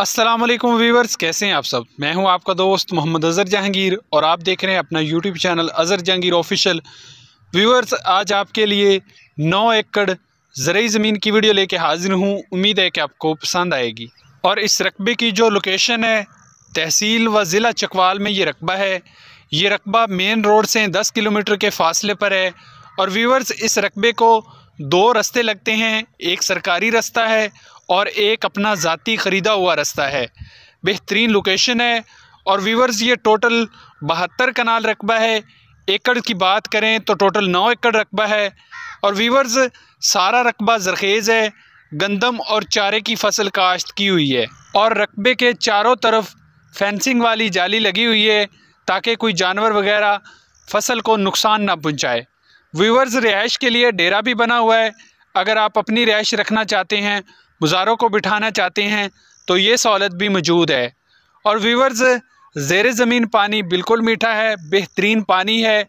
Aslam viewers कैसे हैं आप सब मैं हूं आपका दोस्त मोहम्मद अज़र जहांगीर और आप देख रहे हैं अपना YouTube channel Azhar Jahangir official viewers आज आपके लिए नौ एकड़ ज़रूरी ज़मीन की वीडियो लेके हाजिर हूं उम्मीद है कि आपको पसंद आएगी और इस रकबे की जो लोकेशन है तहसील व ज़िला चकवाल में ये रकबा है ये रकबा मेन रोड से दस किलोमीटर के फासले पर है और व्यूवर्स इस रकबे को दो रस्ते लगते हैं एक सरकारी रास्ता है और एक अपना ज़ाती ख़रीदा हुआ रास्ता है बेहतरीन लोकेशन है और वीवर्स ये टोटल बहत्तर कनाल रकबा है एकड़ की बात करें तो टोटल नौ एकड़ रकबा है और वीवर्स सारा रकबा जरखेज़ है गंदम और चारे की फसल काश्त की हुई है और रकबे के चारों तरफ फेंसिंग वाली जाली लगी हुई है ताकि कोई जानवर वगैरह फसल को नुकसान ना पहुंचाए व्यूवर्स रिहाइश के लिए डेरा भी बना हुआ है अगर आप अपनी रिहाइश रखना चाहते हैं गुजारों को बिठाना चाहते हैं तो ये सहूलत भी मौजूद है और व्यूवर्स ज़ेर ज़मीन पानी बिल्कुल मीठा है बेहतरीन पानी है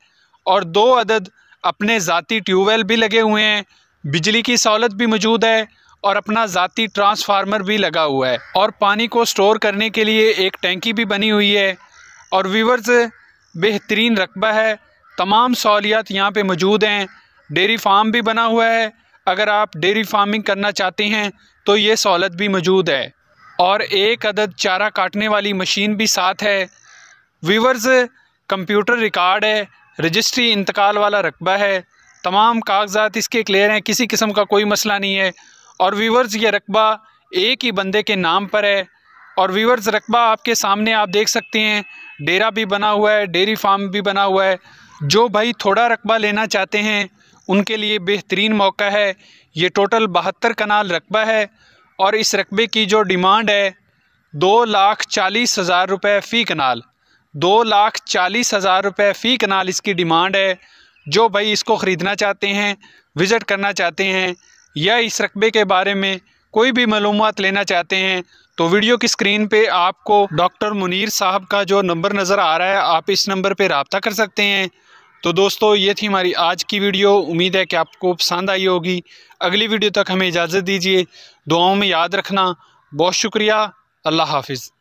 और दो अदद अपने ज़ाती ट्यूबवेल भी लगे हुए हैं बिजली की सहूलत भी मौजूद है और अपना ज़ाती ट्रांसफार्मर भी लगा हुआ है और पानी को स्टोर करने के लिए एक टैंकी भी बनी हुई है और व्यूवर्स बेहतरीन रकबा है तमाम सहूलियात यहाँ पर मौजूद हैं डेयरी फार्म भी बना हुआ है अगर आप डेयरी फार्मिंग करना चाहते हैं तो ये सहूलत भी मौजूद है और एक अदद चारा काटने वाली मशीन भी साथ है वीवर्स कंप्यूटर रिकॉर्ड है रजिस्ट्री इंतकाल वाला रकबा है तमाम कागजात इसके क्लियर हैं किसी किस्म का कोई मसला नहीं है और वीवर्स ये रकबा एक ही बंदे के नाम पर है और वीवर्स रकबा आपके सामने आप देख सकते हैं डेरा भी बना हुआ है डेयरी फार्म भी बना हुआ है जो भाई थोड़ा रकबा लेना चाहते हैं उनके लिए बेहतरीन मौका है ये टोटल बहत्तर कनाल रकबा है और इस रकबे की जो डिमांड है दो लाख चालीस हज़ार रुपये फ़ी कनाल दो लाख चालीस हज़ार रुपये फ़ी कनाल इसकी डिमांड है जो भाई इसको ख़रीदना चाहते हैं विज़िट करना चाहते हैं या इस रकबे के बारे में कोई भी मालूम लेना चाहते हैं तो वीडियो की स्क्रीन पे आपको डॉक्टर मुनीर साहब का जो नंबर नज़र आ रहा है आप इस नंबर पे रबता कर सकते हैं तो दोस्तों ये थी हमारी आज की वीडियो उम्मीद है कि आपको पसंद आई होगी अगली वीडियो तक हमें इजाज़त दीजिए दुआओं में याद रखना बहुत शुक्रिया अल्लाह हाफिज़